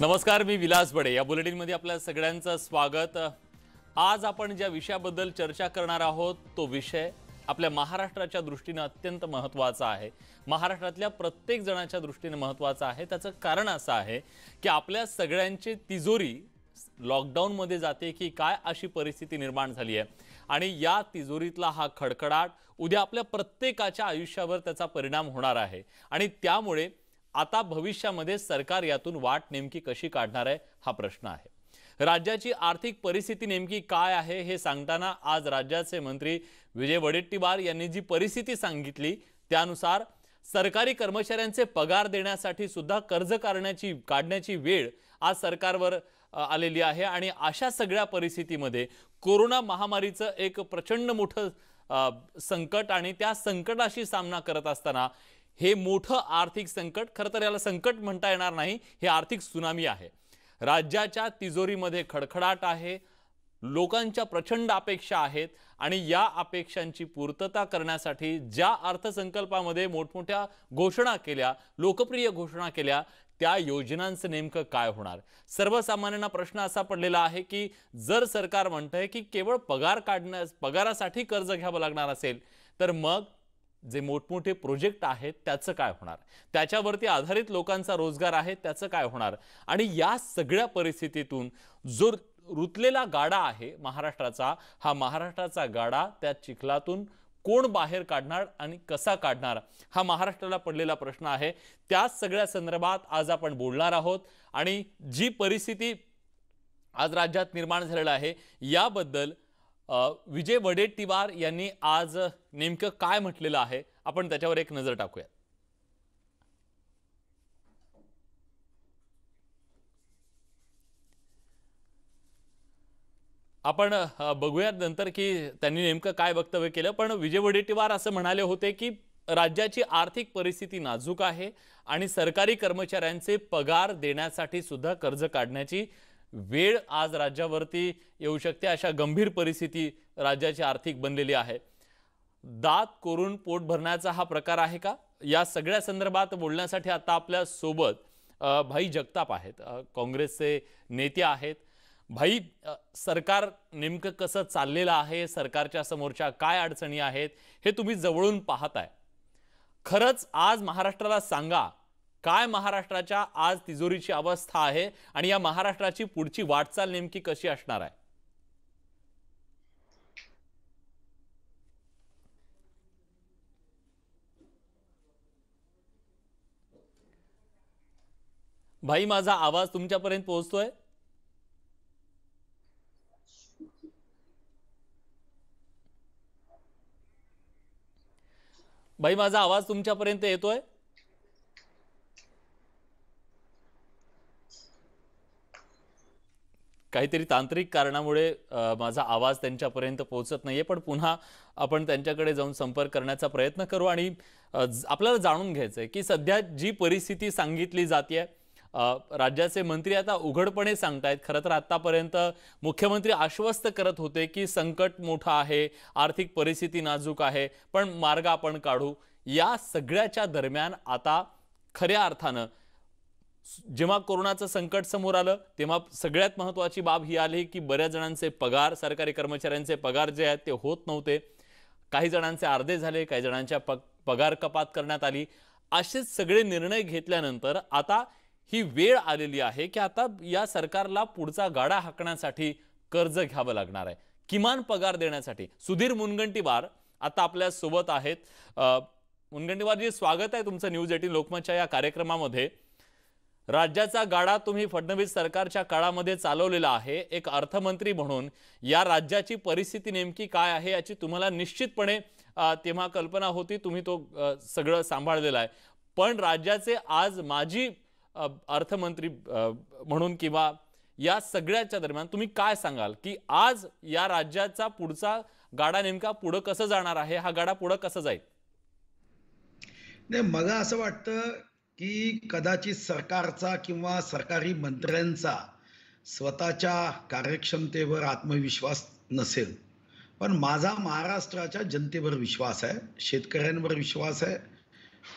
नमस्कार मी विलास बडे या बुलेटिनमध्ये आपल्या सगळ्यांचं स्वागत आज आपण ज्या विषयाबद्दल चर्चा करणार आहोत तो विषय आपल्या महाराष्ट्राच्या दृष्टीनं अत्यंत महत्त्वाचा आहे महाराष्ट्रातल्या प्रत्येक जणाच्या दृष्टीनं महत्त्वाचा आहे त्याचं कारण असं आहे की आपल्या सगळ्यांची तिजोरी लॉकडाऊनमध्ये जाते की काय अशी परिस्थिती निर्माण झाली आहे आणि या तिजोरीतला हा खडखडाट उद्या आपल्या प्रत्येकाच्या आयुष्यावर त्याचा परिणाम होणार आहे आणि त्यामुळे आता भविष्यामध्ये सरकार यातून वाट नेमकी कशी काढणार आहे हा प्रश्न आहे राज्याची आर्थिक परिस्थिती नेमकी काय आहे हे सांगताना आज राज्याचे मंत्री विजय वडेट्टीवार यांनी जी परिस्थिती सांगितली त्यानुसार सरकारी कर्मचाऱ्यांचे पगार देण्यासाठी सुद्धा कर्ज काढण्याची काढण्याची वेळ आज सरकारवर आलेली आहे आणि अशा सगळ्या परिस्थितीमध्ये कोरोना महामारीचं एक प्रचंड मोठं संकट आणि त्या संकटाशी सामना करत असताना हे मोठं आर्थिक संकट खरं तर याला संकट म्हणता येणार नाही हे आर्थिक सुनामी आहे राज्याच्या तिजोरीमध्ये खडखडाट आहे लोकांच्या प्रचंड अपेक्षा आहेत आणि या अपेक्षांची पूर्तता करण्यासाठी ज्या अर्थसंकल्पामध्ये मोठमोठ्या घोषणा केल्या लोकप्रिय घोषणा केल्या त्या योजनांचं नेमकं काय होणार सर्वसामान्यांना प्रश्न असा पडलेला आहे की जर सरकार म्हणतंय की केवळ पगार काढण्यास पगारासाठी कर्ज घ्यावं लागणार असेल तर मग जे मोठमोठे प्रोजेक्ट आहेत त्याचं काय होणार त्याच्यावरती आधारित लोकांचा रोजगार आहे त्याचं काय होणार आणि या सगळ्या परिस्थितीतून जो रुतलेला गाडा आहे महाराष्ट्राचा हा महाराष्ट्राचा गाडा त्या चिखलातून कोण बाहेर काढणार आणि कसा काढणार हा महाराष्ट्राला पडलेला प्रश्न आहे त्या सगळ्या संदर्भात आज आपण बोलणार आहोत आणि जी परिस्थिती आज राज्यात निर्माण झालेलं आहे याबद्दल विजय वडेट्टीवार यांनी आज नेमकं काय म्हटलेलं आहे आपण त्याच्यावर एक नजर टाकूया आपण बघूयात नंतर की त्यांनी नेमकं काय वक्तव्य केलं पण विजय वडेट्टीवार असं म्हणाले होते की राज्याची आर्थिक परिस्थिती नाजूक आहे आणि सरकारी कर्मचाऱ्यांचे पगार देण्यासाठी सुद्धा कर्ज काढण्याची वेळ आज राज्यावरती येऊ शकते अशा गंभीर परिस्थिती राज्याची आर्थिक बनलेली आहे दात कोरून पोट भरण्याचा हा प्रकार आहे का या सगळ्या संदर्भात बोलण्यासाठी आता आपल्या सोबत भाई जगताप आहेत काँग्रेसचे नेते आहेत भाई सरकार नेमकं कसं चाललेलं आहे सरकारच्या समोरच्या काय अडचणी आहेत हे तुम्ही जवळून पाहताय खरंच आज महाराष्ट्राला सांगा काय महाराष्ट्राच्या आज तिजोरीची अवस्था आहे आणि या महाराष्ट्राची पुढची वाटचाल नेमकी कशी असणार आहे भाई माझा आवाज तुमच्यापर्यंत पोहोचतोय भाई माझा आवाज तुमच्यापर्यंत येतोय काहीतरी तांत्रिक कारणामुळे माझा आवाज त्यांच्यापर्यंत पोहोचत नाही आहे पण पुन्हा आपण त्यांच्याकडे जाऊन संपर्क करण्याचा प्रयत्न करू आणि आपल्याला जाणून घ्यायचं आहे की सध्या जी परिस्थिती सांगितली जाते राज्याचे मंत्री आता उघडपणे सांगतायत खरं तर आत्तापर्यंत मुख्यमंत्री आश्वस्त करत होते की संकट मोठं आहे आर्थिक परिस्थिती नाजूक आहे पण मार्ग आपण काढू या सगळ्याच्या दरम्यान आता खऱ्या अर्थानं जेव्हा कोरोनाचं संकट समोर आलं तेव्हा सगळ्यात महत्त्वाची बाब ही आली की बऱ्याच जणांचे पगार सरकारी कर्मचाऱ्यांचे पगार जे आहेत ते होत नव्हते काही जणांचे अर्धे झाले काही जणांच्या प पगार कपात करण्यात आली असेच सगळे निर्णय घेतल्यानंतर आता ही वेळ आलेली आहे की आता या सरकारला पुढचा गाडा हाकण्यासाठी कर्ज घ्यावं लागणार आहे किमान पगार देण्यासाठी सुधीर मुनगंटीवार आता आपल्या सोबत आहेत जी स्वागत आहे तुमचं न्यूज एटीन लोकमतच्या या कार्यक्रमामध्ये राज्याचा गाडा तुम्ही फडणवीस सरकारच्या काळामध्ये चालवलेला आहे एक अर्थमंत्री म्हणून या राज्याची परिस्थिती नेमकी काय आहे याची तुम्हाला निश्चितपणे तेव्हा कल्पना होती तुम्ही तो सगळं सांभाळलेला आहे पण राज्याचे आज माजी अर्थमंत्री म्हणून किंवा या सगळ्याच्या दरम्यान तुम्ही काय सांगाल की आज या राज्याचा पुढचा गाडा नेमका पुढं कसं जाणार आहे हा गाडा पुढं कसं जाईल नाही मला असं वाटतं की कदाचित सरकारचा किंवा सरकारी मंत्र्यांचा स्वतःच्या कार्यक्षमतेवर आत्मविश्वास नसेल पण माझा महाराष्ट्राच्या जनतेवर विश्वास आहे शेतकऱ्यांवर विश्वास आहे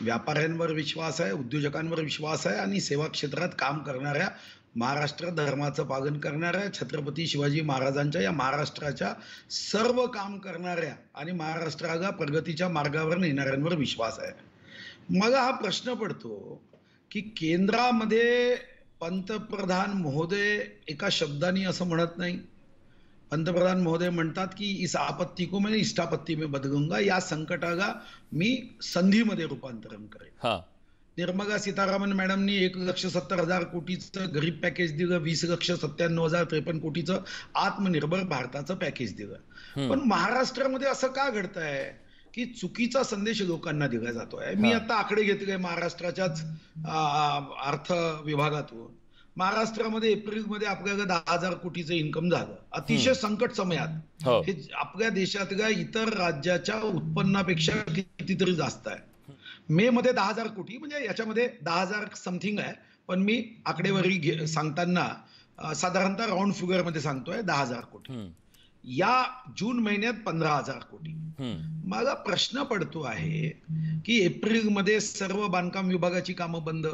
व्यापाऱ्यांवर विश्वास आहे उद्योजकांवर विश्वास आहे आणि सेवा क्षेत्रात काम करणाऱ्या महाराष्ट्र धर्माचं पालन करणाऱ्या छत्रपती शिवाजी महाराजांच्या या महाराष्ट्राच्या सर्व काम करणाऱ्या आणि महाराष्ट्राला प्रगतीच्या मार्गावर नेणाऱ्यांवर विश्वास आहे मला हा प्रश्न पडतो की केंद्रामध्ये पंतप्रधान महोदय एका शब्दानी असं म्हणत नाही पंतप्रधान महोदय म्हणतात की इस आपत्ती को मी इष्टापत्ती में बदलूंगा या संकटाला मी संधीमध्ये रूपांतरण करेन निर्मला सीतारामन मॅडमनी एक लक्ष सत्तर हजार कोटीचं गरीब पॅकेज दिलं वीस लक्ष सत्त्याण्णव हजार त्रेपन्न कोटीचं आत्मनिर्भर भारताचं पॅकेज दिलं पण महाराष्ट्रामध्ये असं का घडत आहे की चुकीचा संदेश लोकांना दिला जातोय मी आता आकडे घेतले महाराष्ट्राच्याच अर्थ विभागातून महाराष्ट्रामध्ये एप्रिलमध्ये आपल्याला दहा हजार कोटीचं इन्कम झालं अतिशय संकट समयात हो. हे आपल्या देशातल्या इतर राज्याच्या उत्पन्नापेक्षा कितीतरी जास्त आहे मे मध्ये दहा हजार कोटी म्हणजे याच्यामध्ये दहा हजार समथिंग आहे पण मी आकडेवारी सांगताना साधारणतः राऊंड फिगर मध्ये सांगतोय दहा हजार कोटी या जून महिन्यात पंधरा हजार कोटी माझा प्रश्न पडतो आहे की एप्रिल मध्ये सर्व बांधकाम विभागाची कामं बंद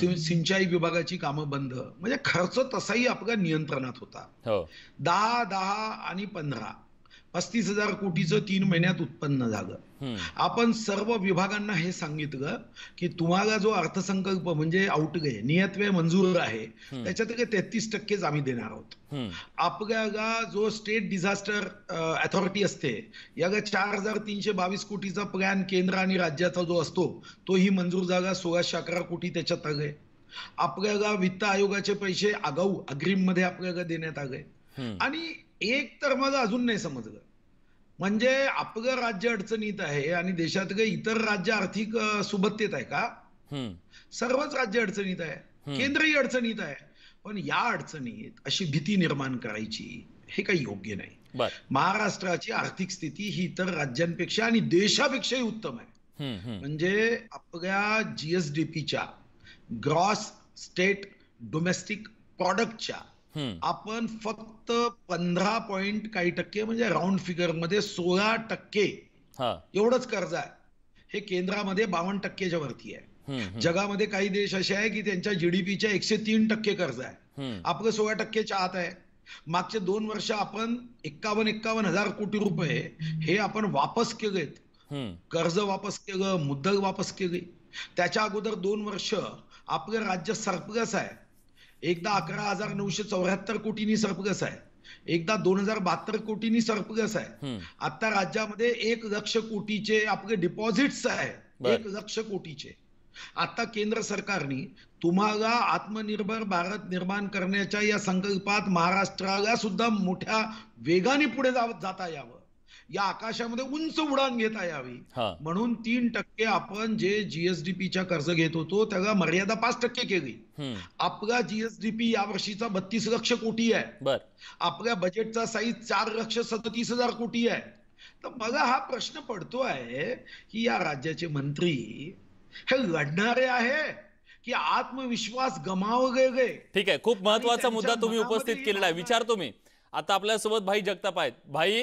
सिंचाई विभागाची कामं बंद म्हणजे खर्च तसाही आपल्या नियंत्रणात होता हो. दहा दहा आणि पंधरा पस्तीस हजार कोटीचं तीन महिन्यात उत्पन्न झालं आपण सर्व विभागांना हे सांगितलं की तुम्हाला जो अर्थसंकल्प म्हणजे आउटगे नियतवे मंजूर आहे त्याच्यात काही तेहतीस टक्केच आम्ही देणार आहोत आपल्याला जो स्टेट डिझास्टर अथॉरिटी असते याला चार हजार तीनशे बावीस कोटीचा प्लॅन केंद्र आणि राज्याचा जो असतो तोही मंजूर जागा सोळाशे अकरा कोटी त्याच्यात आले आपल्याला वित्त आयोगाचे पैसे आगाऊ अग्रिम मध्ये आपल्याला देण्यात आले आणि एक तर माझं अजून नाही समजलं म्हणजे आपलं राज्य अडचणीत आहे आणि देशात काही इतर राज्य आर्थिक सुबत्तेत आहे का सर्वच राज्य अडचणीत आहे केंद्रही अडचणीत आहे पण या अडचणीत अशी भीती निर्माण करायची हे काही योग्य नाही महाराष्ट्राची आर्थिक स्थिती ही इतर राज्यांपेक्षा आणि देशापेक्षाही उत्तम आहे म्हणजे आपल्या जीएसडीपीच्या ग्रॉस स्टेट डोमेस्टिक प्रॉडक्टच्या आपण फक्त पंधरा पॉइंट काही टक्के म्हणजे राऊंड फिगर मध्ये सोळा टक्के एवढंच कर्ज आहे हे केंद्रामध्ये बावन्न टक्केच्या वरती आहे जगामध्ये काही देश असे आहे की त्यांच्या जीडीपीच्या एकशे तीन टक्के कर्ज आहे आपलं सोळा टक्केच्या आत आहे मागचे दोन वर्ष आपण एक्कावन्न एक्कावन्न हजार कोटी रुपये हे आपण वापस केलेत कर्ज वापस केलं मुद्दल वापस केली त्याच्या अगोदर दोन वर्ष आपलं राज्य सरप्लस आहे एकदा अकरा हजार नऊशे चौऱ्याहत्तर कोटींनी सरपगस आहे एकदा दोन हजार बहात्तर कोटींनी सर्पगस आहे आता राज्यामध्ये एक लक्ष कोटीचे आपले डिपॉझिट्स आहे एक लक्ष कोटीचे आता केंद्र सरकारने तुम्हाला आत्मनिर्भर भारत निर्माण करण्याच्या या संकल्पात महाराष्ट्राला सुद्धा मोठ्या वेगाने पुढे जात जाता यावं या आकाशामध्ये उंच उडान घेता यावी म्हणून तीन टक्के आपण जे जीएसडीपीच्या कर्ज घेत होतो त्याला मर्यादा पाच टक्के केली आपला जीएसडीपी या वर्षीचा बत्तीस लक्ष कोटी आहे आपल्या बजेटचा साईज चार लक्ष सदतीस हजार कोटी आहे तर मला हा प्रश्न पडतो आहे की या राज्याचे मंत्री हे लढणारे आहे की आत्मविश्वास गमाव गे ठीक आहे खूप महत्वाचा मुद्दा तुम्ही उपस्थित केलेला आहे विचारतो मी आता आपल्यासोबत भाई जगताप आहेत भाई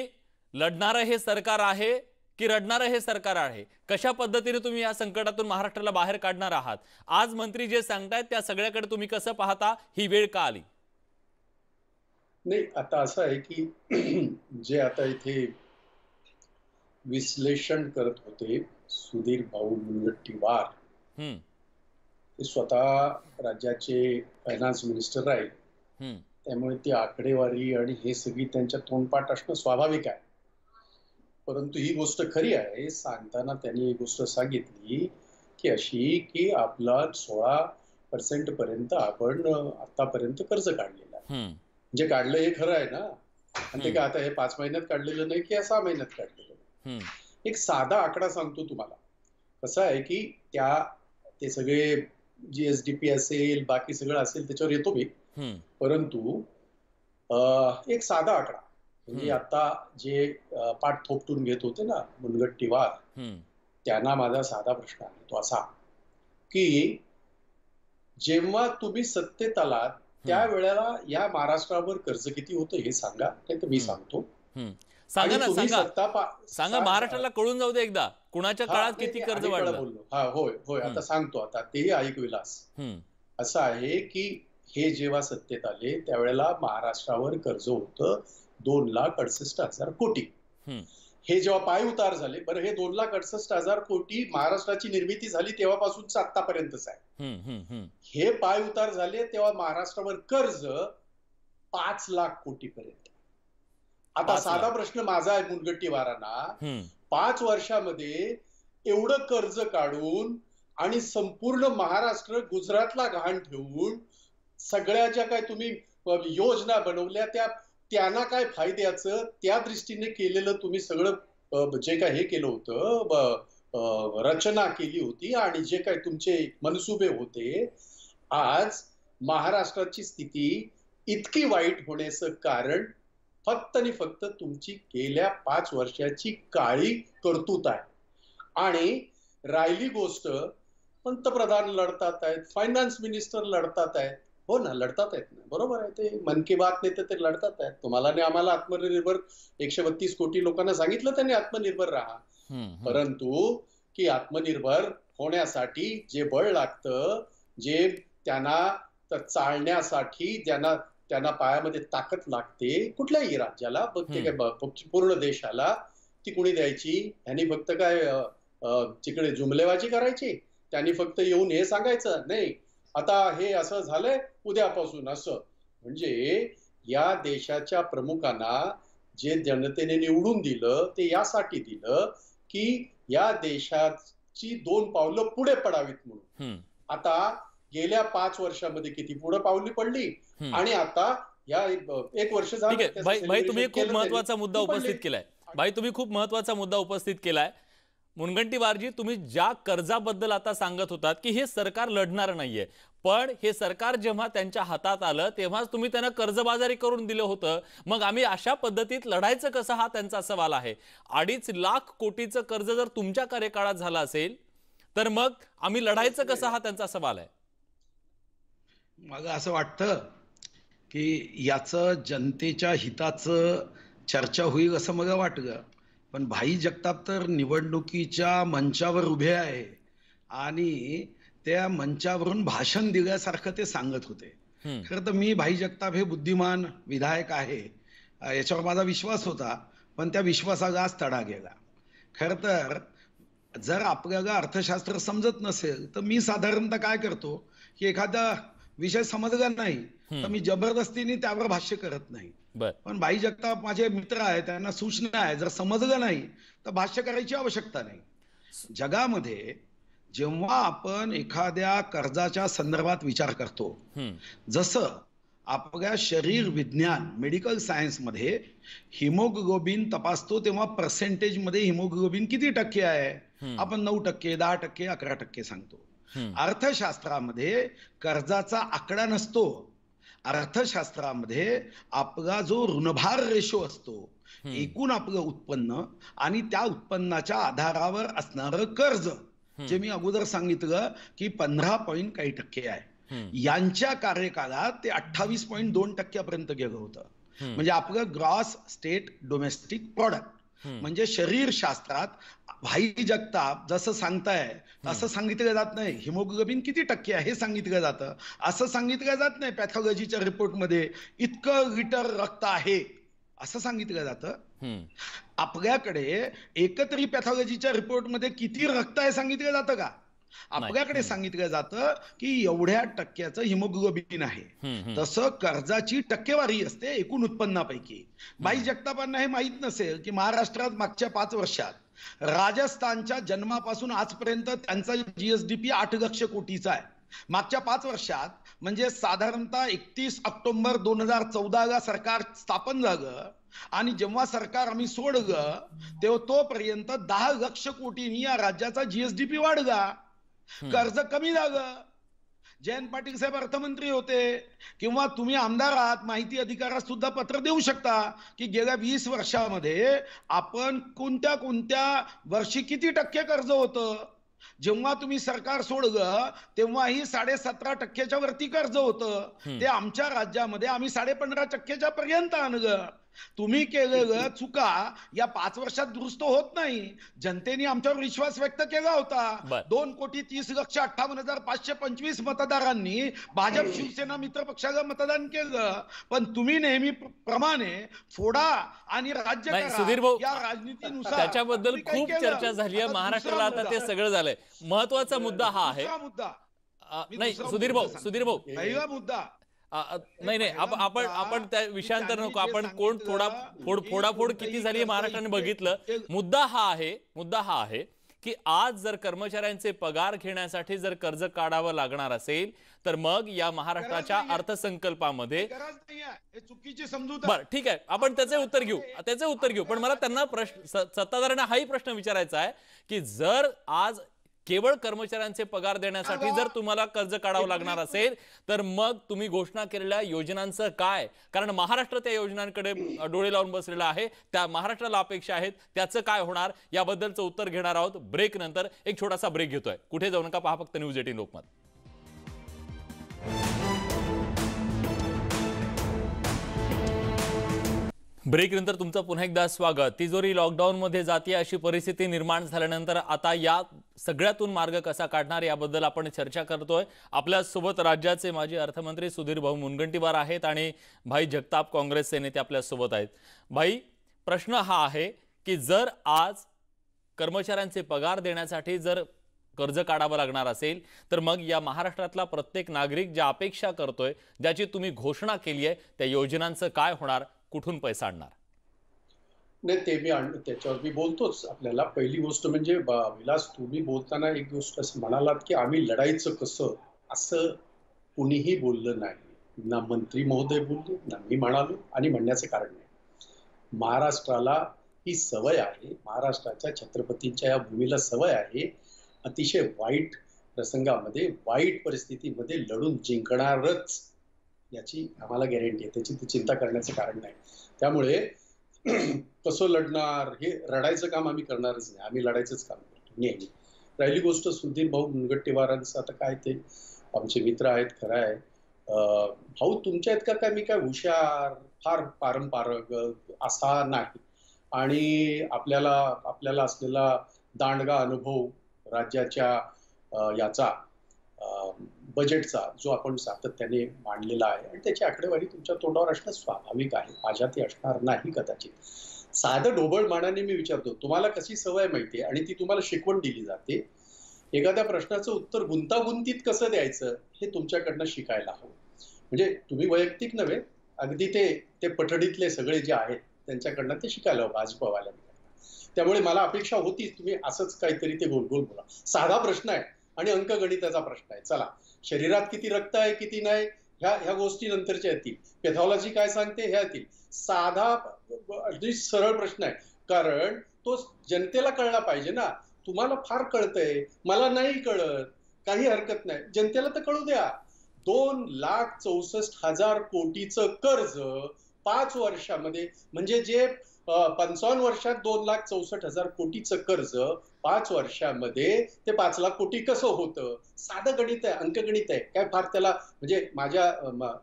लढणारं हे सरकार आहे की रडणारं हे सरकार आहे कशा पद्धतीने तुम्ही या संकटातून महाराष्ट्राला बाहेर काढणार आहात आज मंत्री जे सांगतायत त्या सगळ्याकडे तुम्ही कसं पाहता ही वेळ का आली नाही आता असं आहे की जे आता इथे विश्लेषण करत होते सुधीर भाऊ मुनगट्टीवार ते स्वतः राज्याचे फायनान्स मिनिस्टर आहेत त्यामुळे ती आकडेवारी आणि हे सगळी त्यांच्या तोंडपाठ असणं स्वाभाविक आहे परंतु ही गोष्ट खरी आहे सांगताना त्यांनी ही गोष्ट सांगितली की अशी की आपला सोळा पर्सेंट पर्यंत आपण आतापर्यंत कर्ज काढलेलं आहे म्हणजे काढलं हे खरं आहे ना आणि ते का आता हे पाच महिन्यात काढलेलं नाही की सहा महिन्यात काढलेलं नाही एक साधा आकडा सांगतो तुम्हाला कसं आहे की त्या ते सगळे जीएसडीपी असेल बाकी सगळं असेल त्याच्यावर येतो मी परंतु एक साधा आकडा म्हणजे आता जे पाठ थोपटून घेत होते ना मुनगट्टीवार त्यांना माझा साधा प्रश्न आहे तो असा की जेव्हा तुम्ही सत्तेत आलात त्या वेळेला या महाराष्ट्रावर कर्ज किती होतं हे सांगा नाही तर मी सांगतो सांगा ना सांगा सांगा महाराष्ट्राला कळून जाऊ दे एकदा कुणाच्या काळात किती कर्ज वाढलं बोललो हा होय होय आता सांगतो आता तेही ऐक विलास असं आहे की हे जेव्हा सत्तेत आले त्यावेळेला महाराष्ट्रावर कर्ज होतं दोन लाख अडसष्ट हजार कोटी हे जेव्हा पाय उतार झाले बरं हे दोन लाख अडसष्ट हजार कोटी महाराष्ट्राची निर्मिती झाली तेव्हापासून आतापर्यंतच आहे हे पाय उतार झाले तेव्हा महाराष्ट्रावर कर्ज पाच लाख कोटी पर्यंत आता साधा प्रश्न माझा आहे मुनगट्टीवारांना पाच वर्षामध्ये एवढं कर्ज काढून आणि संपूर्ण महाराष्ट्र गुजरातला घाण ठेवून सगळ्या ज्या काय तुम्ही योजना बनवल्या त्या त्यांना काय फायद्याचं त्या दृष्टीने केलेलं तुम्ही सगळं जे काय हे केलं होतं रचना केली होती आणि जे काय तुमचे मनसुबे होते आज महाराष्ट्राची स्थिती इतकी वाईट होण्याचं कारण फक्त आणि फक्त तुमची गेल्या पाच वर्षाची काळी कर्तूत आहे आणि राहिली गोष्ट पंतप्रधान लढतात आहेत फायनान्स मिनिस्टर लढतात आहेत हो ना लढतात आहेत ना बरोबर आहे ते मन की बात नेते ते लढतात आहेत तुम्हाला आम्हाला आत्मनिर्भर एकशे बत्तीस कोटी लोकांना सांगितलं त्यांनी आत्मनिर्भर राहा परंतु की आत्मनिर्भर होण्यासाठी जे बळ लागतं जे त्यांना चालण्यासाठी ज्यांना त्यांना पायामध्ये ताकद लागते कुठल्याही राज्याला बघते पूर्ण देशाला ती कुणी द्यायची ह्यानी फक्त काय तिकडे जुमलेबाजी करायची त्यांनी फक्त येऊन हे सांगायचं नाही आता हे असं झालंय उद्यापासून असं म्हणजे या देशाच्या प्रमुखांना जे जनतेने निवडून दिलं ते यासाठी दिलं की या देशाची दोन पावलं पुढे पडावीत म्हणून आता गेल्या पाच वर्षामध्ये किती पुढे पावली पडली आणि आता या एक वर्ष झालं तुम्ही खूप महत्वाचा मुद्दा उपस्थित केलाय भाई तुम्ही खूप महत्वाचा मुद्दा उपस्थित केलाय मुनगंटीवारजी तुम्ही ज्या कर्जाबद्दल आता सांगत होतात की हे सरकार लढणार नाहीये पण हे सरकार जेव्हा त्यांच्या हातात आलं तेव्हाच तुम्ही त्यांना कर्जबाजारी करून दिलं होतं मग आम्ही अशा पद्धतीत लढायचं कसं हा त्यांचा सवाल आहे अडीच लाख कोटीचं कर्ज जर तुमच्या कार्यकाळात झालं असेल तर मग आम्ही लढायचं कसं हा त्यांचा सवाल आहे मला असं वाटतं की याचं जनतेच्या हिताचं चर्चा होईल असं मला वाटलं पण भाई जगताप तर निवडणुकीच्या मंचावर उभे आहे आणि त्या मंचावरून भाषण दिल्यासारखं ते सांगत होते खरं तर मी भाई जगताप हे बुद्धिमान विधायक आहे याच्यावर माझा विश्वास होता पण त्या विश्वासाला आज तडा गेला खर तर जर आपल्याला अर्थशास्त्र समजत नसेल तर मी साधारणतः काय करतो की एखादा विषय समजला नाही तर मी जबरदस्तीने त्यावर भाष्य करत नाही पण बाई जगताप माझे मित्र आहे त्यांना सूचना आहे जर समजलं नाही तर भाष्य करायची आवश्यकता नाही जगामध्ये जेव्हा आपण एखाद्या कर्जाच्या संदर्भात विचार करतो जसं आपल्या शरीर विज्ञान मेडिकल सायन्स मध्ये हिमोग्लोबिन तपासतो तेव्हा मध्ये हिमोग्लोबिन किती टक्के आहे आपण नऊ टक्के दहा टक्के अकरा टक्के सांगतो अर्थशास्त्रामध्ये कर्जाचा आकडा नसतो अर्थशास्त्रामध्ये आपला जो ऋणभार रेशो असतो एकूण आपलं उत्पन्न आणि त्या उत्पन्नाच्या आधारावर असणार कर्ज जे मी अगोदर सांगितलं की पंधरा पॉईंट काही टक्के आहे यांच्या कार्यकाळात ते अठ्ठावीस पॉईंट दोन टक्क्यापर्यंत गेलं होतं म्हणजे आपलं ग्रॉस स्टेट डोमेस्टिक प्रॉडक्ट म्हणजे शरीरशास्त्रात भाई जगताप जसं सांगताय असं सांगितलं जात नाही हिमोग्लोबिन किती टक्के आहे हे सांगितलं जातं असं सांगितलं जात नाही पॅथॉलॉजीच्या रिपोर्टमध्ये इतकं लिटर रक्त आहे असं सांगितलं जातं आपल्याकडे एकतरी पॅथॉलॉजीच्या रिपोर्टमध्ये किती रक्त आहे सांगितलं जातं का आपल्याकडे सांगितलं जातं की एवढ्या टक्क्याचं हिमोग्लोबिन आहे तसं कर्जाची टक्केवारी असते एकूण उत्पन्नापैकी बाई जगतापांना हे माहीत नसेल की महाराष्ट्रात मागच्या पाच वर्षात राजस्थानच्या जन्मापासून आजपर्यंत त्यांचा जीएसडीपी आठ लक्ष कोटीचा आहे मागच्या पाच वर्षात म्हणजे साधारणतः एकतीस ऑक्टोबर दोन हजार चौदाला सरकार स्थापन झालं आणि जेव्हा सरकार आम्ही सोडलं तेव्हा तोपर्यंत दहा लक्ष कोटींनी या राज्याचा जीएसडीपी वाढला कर्ज कमी झालं जयंत पाटील साहेब अर्थमंत्री होते किंवा तुम्ही आमदार आहात माहिती अधिकारात सुद्धा पत्र देऊ शकता की गेल्या वीस वर्षामध्ये आपण कोणत्या कोणत्या वर्षी किती टक्के कर्ज होतं जेव्हा तुम्ही सरकार सोडलं तेव्हाही साडे सतरा टक्क्याच्या वरती कर्ज होतं ते आमच्या राज्यामध्ये आम्ही साडे पंधरा टक्क्याच्या पर्यंत आणलं तुम्ही केलेलं चुका या पाच वर्षात दुरुस्त होत नाही जनतेने आमच्यावर विश्वास व्यक्त केला होता दोन कोटी तीस लक्ष अठ्ठावन्न हजार पाचशे पंचवीस मतदारांनी भाजप शिवसेना मित्र पक्षाला मतदान केलं पण तुम्ही नेहमी प्रमाणे फोडा आणि राज्य या राजनीतीनुसार त्याच्याबद्दल खूप चर्चा झाली आहे महाराष्ट्राला आता ते सगळं झालंय महत्वाचा मुद्दा हा आहे मुद्दा नाही सुधीर भाऊ सुधीर भाऊ मुद्दा नाही नाही आपण आपण त्या विषयांतर नको आपण कोण थोडा फोड फोडाफोड किती झाली महाराष्ट्राने बघितलं मुद्दा हा आहे मुद्दा हा आहे की आज जर कर्मचाऱ्यांचे पगार घेण्यासाठी जर कर्ज काढावं लागणार असेल तर मग या महाराष्ट्राच्या अर्थसंकल्पामध्ये बरं ठीक आहे आपण त्याचे उत्तर घेऊ त्याचे उत्तर घेऊ पण मला त्यांना प्रश्न सत्ताधाऱ्यांना हाही प्रश्न विचारायचा आहे की जर आज केवळ कर्मचाऱ्यांचे पगार देण्यासाठी जर तुम्हाला कर्ज काढावं लागणार असेल तर मग तुम्ही घोषणा केलेल्या योजनांचं काय कारण महाराष्ट्र त्या योजनांकडे डोळे लावून बसलेला आहे त्या महाराष्ट्राला अपेक्षा आहेत त्याचं काय होणार याबद्दलचं उत्तर घेणार आहोत ब्रेक नंतर एक छोटासा ब्रेक घेतोय कुठे जाऊ नका पहा फक्त न्यूज एटीन लोकमत ब्रेकनंतर तुमचं पुन्हा एकदा स्वागत तिजोरी लॉकडाऊनमध्ये जाते अशी परिस्थिती निर्माण झाल्यानंतर आता या सगळ्यातून मार्ग कसा काढणार याबद्दल आपण चर्चा करतोय आपल्यासोबत राज्याचे माजी अर्थमंत्री सुधीर भाऊ मुनगंटीवार आहेत आणि भाई जगताप काँग्रेसचे नेते आपल्यासोबत आहेत भाई प्रश्न हा आहे की जर आज कर्मचाऱ्यांचे पगार देण्यासाठी जर कर्ज काढावं लागणार असेल तर मग या महाराष्ट्रातला प्रत्येक नागरिक ज्या अपेक्षा करतोय ज्याची तुम्ही घोषणा केली आहे त्या योजनांचं काय होणार कुठून पैसा आणणार नाही ते मी आण त्याच्यावर मी बोलतोच आपल्याला पहिली गोष्ट म्हणजे विलास तुम्ही बोलताना एक गोष्ट असं म्हणालात की आम्ही लढायचं कसं असं कुणीही बोललं नाही ना मंत्री महोदय बोलले ना मी म्हणालो आणि म्हणण्याचं कारण नाही महाराष्ट्राला ही सवय आहे महाराष्ट्राच्या छत्रपतींच्या या भूमीला सवय आहे अतिशय वाईट प्रसंगामध्ये वाईट परिस्थितीमध्ये लढून जिंकणारच याची आम्हाला गॅरंटी आहे त्याची ती चिंता करण्याचं कारण नाही त्यामुळे कसं लढणार हे रडायचं काम आम्ही करणारच नाही आम्ही लढायचंच काम करतो नेहमी राहिली गोष्ट सुधीर भाऊ मुनगट्टीवारांचं आता काय ते आमचे मित्र आहेत खरं आहे भाऊ तुमच्या इतका काय मी काय हुशार फार पारंपारक असा नाही आणि आपल्याला आपल्याला असलेला दांडगा अनुभव राज्याच्या याचा बजेटचा जो आपण सातत्याने मांडलेला आहे आणि त्याची आकडेवारी तुमच्या तोंडावर असणं स्वाभाविक आहे माझ्या ते असणार नाही कदाचित साध ढोबळ मानाने मी विचारतो तुम्हाला कशी सवय माहिती आणि ती तुम्हाला शिकवण दिली जाते एखाद्या प्रश्नाचं उत्तर गुंतागुंतीत कसं द्यायचं हे तुमच्याकडनं शिकायला हवं म्हणजे तुम्ही वैयक्तिक नव्हे अगदी ते ते पठडीतले सगळे जे आहेत त्यांच्याकडनं ते शिकायला हवं भाजपावाल्या त्यामुळे मला अपेक्षा होती तुम्ही असंच काहीतरी ते गोल गोल बोला साधा प्रश्न आहे आणि अंक गणिताचा प्रश्न आहे चला शरीरात किती रक्त आहे किती नाही ह्या ह्या गोष्टी नंतरच्या येतील पॅथॉलॉजी काय सांगते ह्या येतील साधा अगदी सरळ प्रश्न आहे कारण तो जनतेला कळला पाहिजे ना तुम्हाला फार कळतंय मला नाही कळत काही हरकत नाही जनतेला तर कळू द्या दोन लाख चौसष्ट हजार कोटीचं कर्ज पाच वर्षामध्ये म्हणजे जे पंचावन्न वर्षात दोन लाख चौसष्ट हजार कोटीचं कर्ज पाच वर्षामध्ये ते पाच लाख कोटी कसं होतं साधं गणित आहे अंकगणित आहे काय फार त्याला म्हणजे माझ्या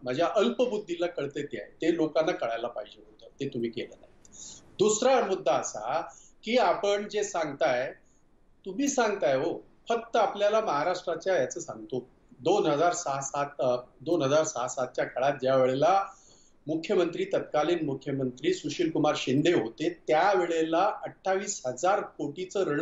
माझ्या अल्पबुद्धीला कळते ते आहे ते लोकांना कळायला पाहिजे होतं ते तुम्ही केलं नाही दुसरा मुद्दा असा की आपण जे सांगताय तुम्ही सांगताय हो फक्त आपल्याला महाराष्ट्राच्या याचं सांगतो दोन हजार सहा सात दोन हजार सहा सातच्या काळात ज्या वेळेला मुख्यमंत्री तत्कालीन मुख्यमंत्री सुशील कुमार शिंदे होते त्यावेळेला अठ्ठावीस हजार कोटीचं ऋण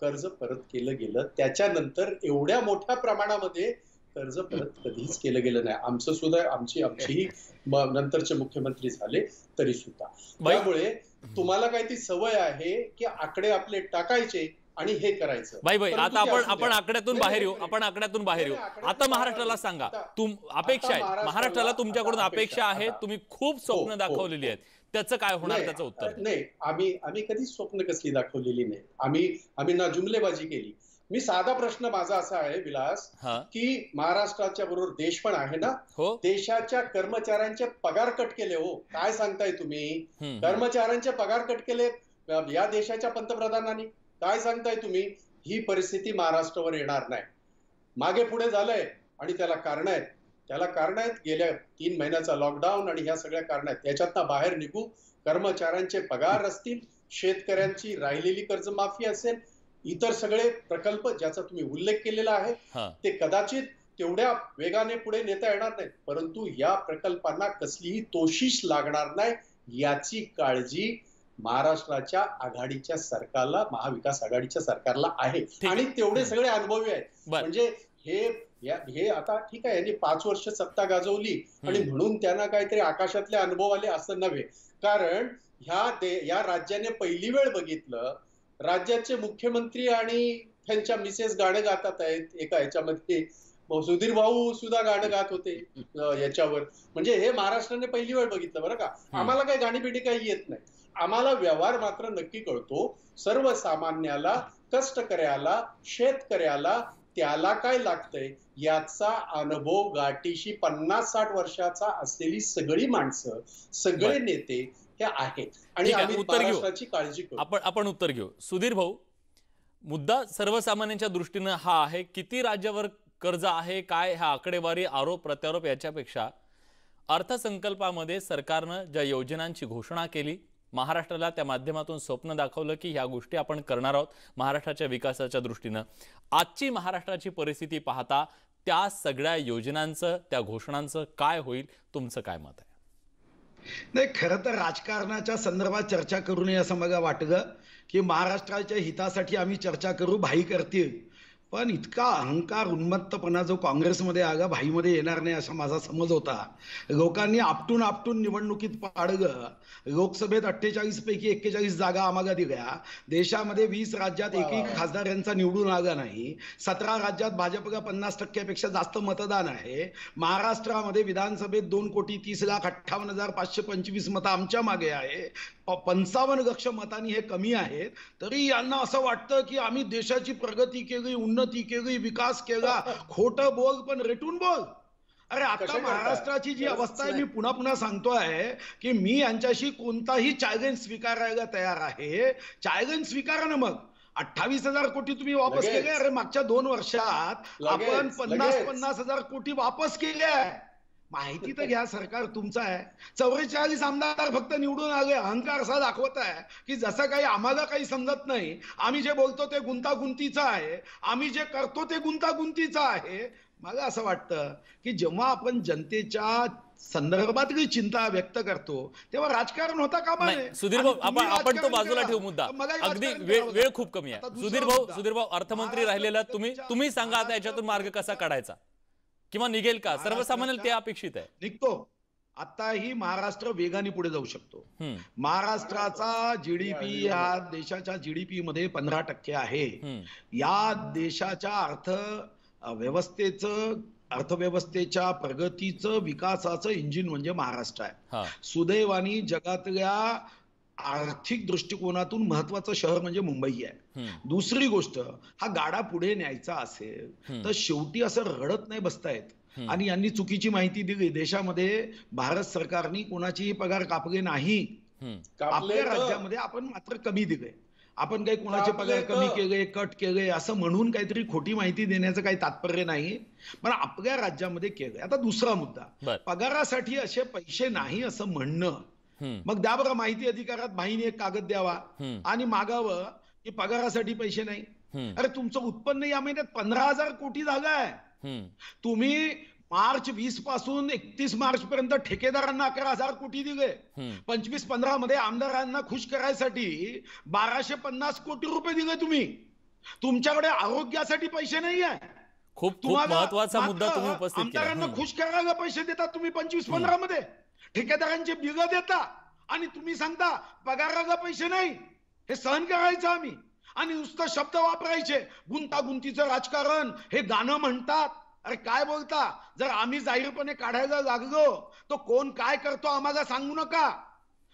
कर्ज परत केलं गेलं त्याच्यानंतर एवढ्या मोठ्या प्रमाणामध्ये कर्ज परत कधीच केलं गेलं नाही आमचं सुद्धा आमची आमचीही नंतरचे मुख्यमंत्री झाले तरी सुद्धा त्यामुळे तुम्हाला काही ती सवय आहे की आकडे आपले टाकायचे आणि हे करायचं बाई बाई आता आपण आपण आकड्यातून बाहेर येऊ आपण आकड्यातून बाहेर येऊ आता महाराष्ट्राला सांगा तुम अपेक्षा आहे महाराष्ट्राला तुमच्याकडून अपेक्षा आहे तुम्ही खूप हो, स्वप्न हो. दाखवलेली आहेत त्याचं काय होणार त्याचं उत्तर नाही आम्ही आम्ही कधीच स्वप्न कसली दाखवलेली नाही आम्ही आम्ही ना जुमलेबाजी केली मी साधा प्रश्न माझा असा आहे विलास की महाराष्ट्राच्या बरोबर देश पण आहे ना हो? देशाच्या कर्मचाऱ्यांचे पगार कट केले हो काय सांगताय तुम्ही कर्मचाऱ्यांचे पगार कट केले या देशाच्या पंतप्रधानांनी काय सांगताय तुम्ही ही परिस्थिती महाराष्ट्रावर येणार नाही मागे पुढे झालंय आणि त्याला कारण आहेत त्याला कारण आहेत गेल्या तीन महिन्याचा लॉकडाऊन आणि ह्या सगळ्या कारण आहेत त्याच्यातनं बाहेर निघू कर्मचाऱ्यांचे पगार असतील शेतकऱ्यांची राहिलेली कर्जमाफी असेल इतर सगळे प्रकल्प ज्याचा तुम्ही उल्लेख केलेला आहे ते कदाचित तेवढ्या वेगाने पुढे नेता येणार नाही परंतु या प्रकल्पांना कसलीही तोशीस लागणार नाही याची काळजी महाराष्ट्राच्या आघाडीच्या सरकारला महाविकास आघाडीच्या सरकारला आहे आणि तेवढे सगळे अनुभवी आहेत म्हणजे हे हे आता ठीक आहे यांनी पाच वर्ष सत्ता गाजवली आणि म्हणून त्यांना काहीतरी आकाशातले अनुभव आले असं नव्हे कारण ह्या या राज्याने पहिली वेळ बघितलं राज्याचे मुख्यमंत्री आणि त्यांच्या मिसेस गाणं गातात आहेत एका याच्यामध्ये सुधीर भाऊ सुद्धा गाणं गात होते याच्यावर म्हणजे हे महाराष्ट्राने पहिली वेळ बघितलं बरं का आम्हाला काही गाणी बिडी काही येत नाही आम्हाला व्यवहार मात्र नक्की कळतो सर्वसामान्याला कष्टकऱ्याला शेतकऱ्याला त्याला काय लागतंय याचा अनुभव गाठीशी पन्नास साठ वर्षाचा असलेली सगळी माणसं सगळे नेते हे आहेत आणि आम्ही घेऊ काळजी आपण आपण उत्तर घेऊ सुधीर भाऊ मुद्दा सर्वसामान्यांच्या दृष्टीनं हा आहे किती राज्यावर कर्ज आहे काय हा आकडेवारी आरोप प्रत्यारोप याच्यापेक्षा अर्थसंकल्पामध्ये सरकारनं ज्या योजनांची घोषणा केली महाराष्ट्राला त्या माध्यमातून स्वप्न दाखवलं की ह्या गोष्टी आपण करणार आहोत महाराष्ट्राच्या विकासाच्या दृष्टीनं आजची महाराष्ट्राची परिस्थिती पाहता त्या सगळ्या योजनांचं त्या घोषणांचं काय होईल तुमचं काय मत आहे नाही खरं तर राजकारणाच्या संदर्भात चर्चा करू नये असं मला वाटलं की महाराष्ट्राच्या हितासाठी आम्ही चर्चा करू भाई करतील पण इतका अहंकार उन्मत्तपणा जो काँग्रेसमध्ये आगा भाईमध्ये येणार नाही असा माझा समज होता लोकांनी आपटून आपटून निवडणुकीत पाडग लोकसभेत अठ्ठेचाळीस पैकी एक्केचाळीस जागा आम्हाला दिल्या देशामध्ये वीस राज्यात एकही खासदार यांचा निवडून आला नाही सतरा राज्यात भाजपला पन्नास टक्क्यापेक्षा जास्त मतदान आहे महाराष्ट्रामध्ये विधानसभेत दोन कोटी तीस लाख अठ्ठावन्न हजार पाचशे पंचवीस मतं आमच्या मागे आहे पंचावन्न गक्ष मतांनी हे कमी आहेत तरी यांना असं वाटतं की आम्ही देशाची प्रगती केली उन्नती केली विकास केला खोटं बोल पण रेटून बोल अरे आता महाराष्ट्राची जी अवस्था आहे मी पुन्हा पुन्हा सांगतो आहे की मी यांच्याशी कोणताही चॅलेंज स्वीकारायला तयार आहे चॅलेंज स्वीकारा ना मग अठ्ठावीस हजार कोटी तुम्ही वापस केले अरे मागच्या दोन वर्षात आपण पन्नास पन्नास हजार कोटी वापस केले आहे माहिती तर घ्या सरकार तुमचं आहे चौवेचाळीस आमदार फक्त निवडून आले अहंकार असा दाखवत आहे की जसं काही आम्हाला काही समजत नाही आम्ही जे बोलतो ते गुंतागुंतीचं आहे आम्ही जे करतो ते गुंतागुंतीचं आहे मला असं वाटतं की जेव्हा आपण जनतेच्या संदर्भातली चिंता व्यक्त करतो तेव्हा राजकारण होता का सुधीर भाऊ आपण आपण तो बाजूला ठेवू मुद्दा अगदी वेळ खूप कमी आहे सुधीर भाऊ सुधीर भाऊ अर्थमंत्री राहिलेला तुम्ही तुम्ही सांगा आता याच्यातून मार्ग कसा काढायचा किंवा निघेल का सर्वसामान्य ते अपेक्षित आहे निघतो आताही महाराष्ट्र वेगाने पुढे जाऊ शकतो महाराष्ट्राचा जीडीपी या देशाच्या जीडीपी मध्ये पंधरा टक्के आहे या देशाच्या अर्थ व्यवस्थेचं अर्थव्यवस्थेच्या प्रगतीचं विकासाचं इंजिन म्हणजे महाराष्ट्र आहे सुदैवानी जगातल्या आर्थिक दृष्टिकोनातून महत्वाचं शहर म्हणजे मुंबई आहे दुसरी गोष्ट हा गाडा पुढे न्यायचा असेल तर शेवटी असं रडत नाही बसतायत आणि यांनी चुकीची माहिती दिली देशामध्ये भारत सरकारने कोणाचीही पगार कापले नाही आपल्या राज्यामध्ये आपण मात्र कमी दिले आपण काही कोणाचे पगार कमी केले कट केले असं म्हणून काहीतरी खोटी माहिती देण्याचं काही तात्पर्य नाही पण आपल्या राज्यामध्ये केलंय आता दुसरा मुद्दा पगारासाठी असे पैसे नाही असं म्हणणं मग द्या बरं माहिती अधिकारात बाईने एक कागद द्यावा आणि मागावं की पगारासाठी पैसे नाही अरे तुमचं उत्पन्न या महिन्यात पंधरा हजार कोटी झालंय तुम्ही मार्च वीस पासून एकतीस मार्च पर्यंत ठेकेदारांना अकरा हजार कोटी दिले पंचवीस पंधरा मध्ये आमदारांना खुश करायसाठी बाराशे पन्नास कोटी रुपये दिले तुम्ही तुमच्याकडे आरोग्यासाठी पैसे नाही आहे खूप महत्वाचा मुद्दा तुम्ही आमदारांना खुश करायला पैसे देतात तुम्ही पंचवीस पंधरा मध्ये ठेकेदारांचे बिग देता आणि तुम्ही सांगता पगाराचा पैसे नाही हे सहन करायचं आम्ही आणि नुसतं शब्द वापरायचे गुंतागुंतीचं राजकारण हे गाणं म्हणतात अरे काय बोलता जर आम्ही जाहीरपणे काढायला लागलो तो कोण काय करतो आम्हाला सांगू नका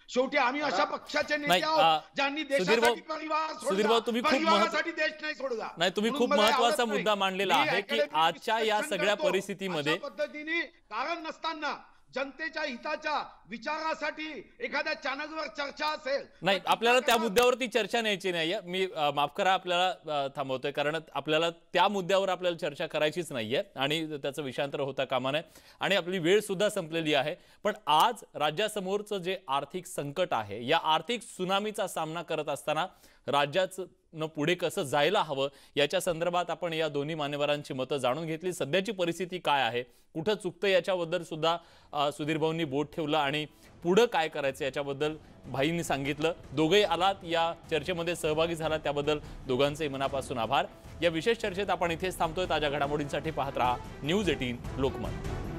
शेवटी आम्ही अशा पक्षाचे नेते आहोत ज्यांनी देशासाठी परिवार देश नाही सोडला नाही तुम्ही खूप महत्वाचा मुद्दा मांडलेला आहे की आजच्या या सगळ्या परिस्थितीमध्ये पद्धतीने कारण नसताना जनतेच्या हिताच्या विचारासाठी एखाद्या चॅनलवर चर्चा असेल नाही आपल्याला त्या मुद्द्यावरती चर्चा न्यायची नाहीये मी माफ करा आपल्याला थांबवतोय कारण आपल्याला त्या मुद्द्यावर आपल्याला चर्चा करायचीच नाहीये आणि त्याचं विषांतर होता कामा नये आणि आपली वेळ सुद्धा संपलेली आहे पण आज राज्यासमोरचं जे आर्थिक संकट आहे या आर्थिक सुनामीचा सामना करत असताना राज्याचं न पुढे कसं जायला हवं याच्या संदर्भात आपण या दोन्ही मान्यवरांची मतं जाणून घेतली सध्याची परिस्थिती काय आहे कुठं चुकतं याच्याबद्दल सुद्धा सुधीर भाऊंनी बोट ठेवलं आणि पुढं काय करायचं याच्याबद्दल भाईंनी सांगितलं दोघंही आलात या चर्चेमध्ये सहभागी झाला त्याबद्दल दोघांचे मनापासून आभार या विशेष चर्चेत आपण इथेच थांबतोय ताज्या घडामोडींसाठी पाहत राहा न्यूज एटीन लोकमत